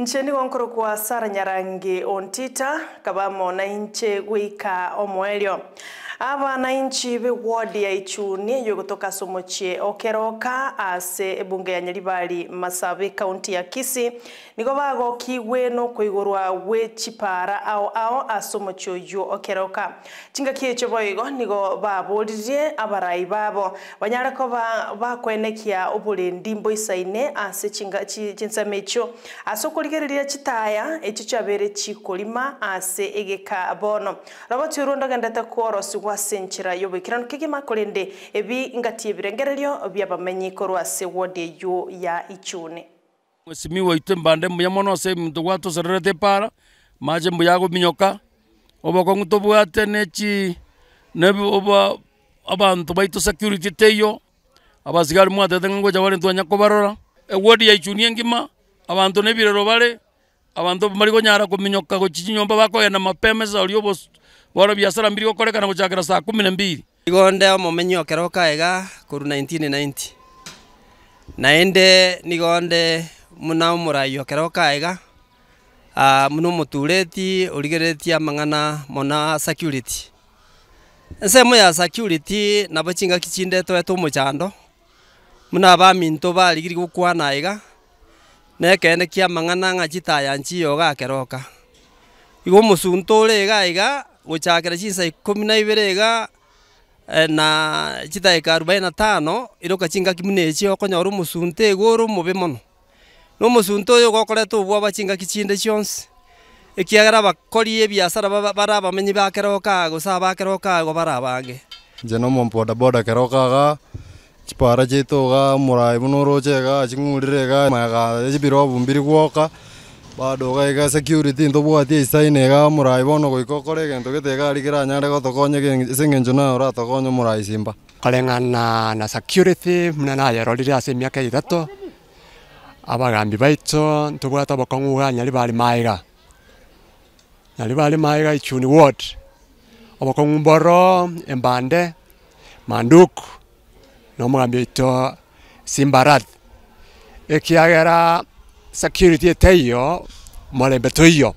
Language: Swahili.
ncheni gonkoro kwa sara nyarangi ontita kabamo na inche gwika omwelio abananchi bä wodi ya ichuni yo kutoka somochie okeroka ase ebunge ya nyaribari masabi kaunti ya kisi nigo bagokigwe no kuigurwa gwe chipara ao ao asomochie oyo okeroka chingaki echo boigo nigo baboririe abarai babo banyareko ba bakwenekia oborendi mboisaine ase chinga chinsame ase okorigereria chitaya echo chiabere chikorima ase egeka bono roboti orwo kworosiwa gwachenchira senchira bwikirano kigima kuri ndi ebi ngati ibirengererio bia bamenyi korwa wode ndiyu ya ichune mwesimiwa ite mbande mbuya mono se mtu watu sarerete para maje mbuya guminyoka oba kongu tobwate nechi nebi oba abantu baitu security teyo abasigari mwatete ngo jabale twanya e ewodi ya ichune ngima abantu nebirero bale abantu bari gonyara kuminyoka gochichi nyomba bakoya na mapemeza olio bora biashara mbiri gokorekana gochakera saa kumi na mbiri igonde omomenyi okeroka iga koru 1990 naende nigonde muna omorai okeroka iga uh, muna omotureti origeretie amang'ana mona security ensemo ya security nabo chingaki chindetoete omochando muna abaminto barigiri gokwana iga nekene kia amang'ana ng'achi tayanchi yoga akeroka igo omosunto ore iga iga gucakira chinsa ikumi na ibiri iga eh, na chidagika arobaini na tano iroka chingaki muna echio okonyora omosunto igoro mobe mono na omosunto oyo gokoretwa obwaba chingaki chinde chionsi ekiagera abakori ebiasara bare abamenyi bakero kago ase abakero kago bare abange inche na omobodaboda kero kaga chipara chietoga omorai bono oroche iga ching'urire iga maega ebiro obumbiri gwoka bado gaika security ntobwatie isaine iga morai bono goika okore egento getegari geranyare gotokonya ase eng'encho naye oratokonya morai simba koreng'ana na security muna nayerorire ase emiaka eitato abagambi baito ntobwate obokong'u iga nyari bare maiga nyari bare maiga ichuni ward obokong'u mboro embande manduku na omogambi oito simbarath ekiagera security 低よ、money 低よ。